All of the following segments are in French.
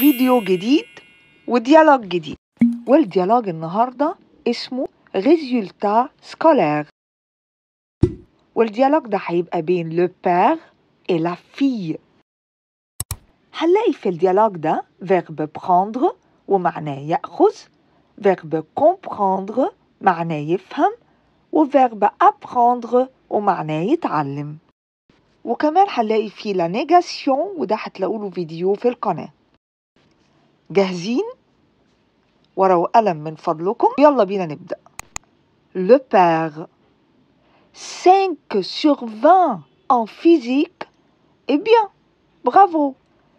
فيديو جديد وديالوج جديد والديالوج النهاردة اسمه ريزولتا سكولير والديالوج ده هيبقى بين لو بير اي لا في هنلاقي في الديالوج ده فيرب prendre ومعناه يأخذ فيرب comprendre معناه يفهم وفيرب apprendre ومعناه يتعلم وكمان هنلاقي فيه لا نيجاسيون وده هتلاقوا له فيديو في القناه Le père 5 sur 20 en physique Eh bien, bravo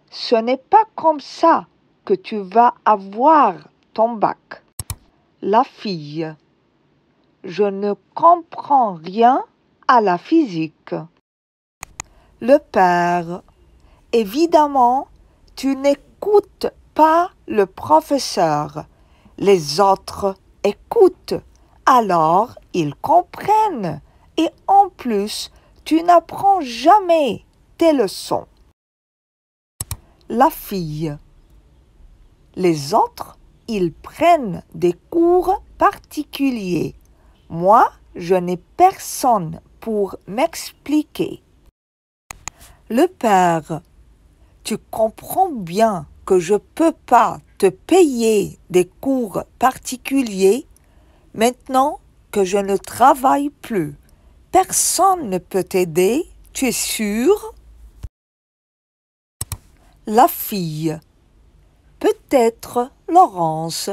Ce n'est pas comme ça que tu vas avoir ton bac. La fille Je ne comprends rien à la physique. Le père Évidemment, tu n'écoutes pas le professeur. Les autres écoutent, alors ils comprennent. Et en plus, tu n'apprends jamais tes leçons. La fille. Les autres, ils prennent des cours particuliers. Moi, je n'ai personne pour m'expliquer. Le père. Tu comprends bien que je peux pas te payer des cours particuliers maintenant que je ne travaille plus. Personne ne peut t'aider, tu es sûr La fille. Peut-être Laurence.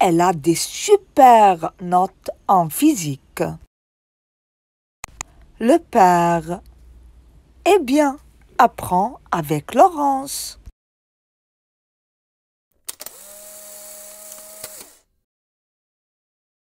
Elle a des super notes en physique. Le père. Eh bien, apprends avec Laurence.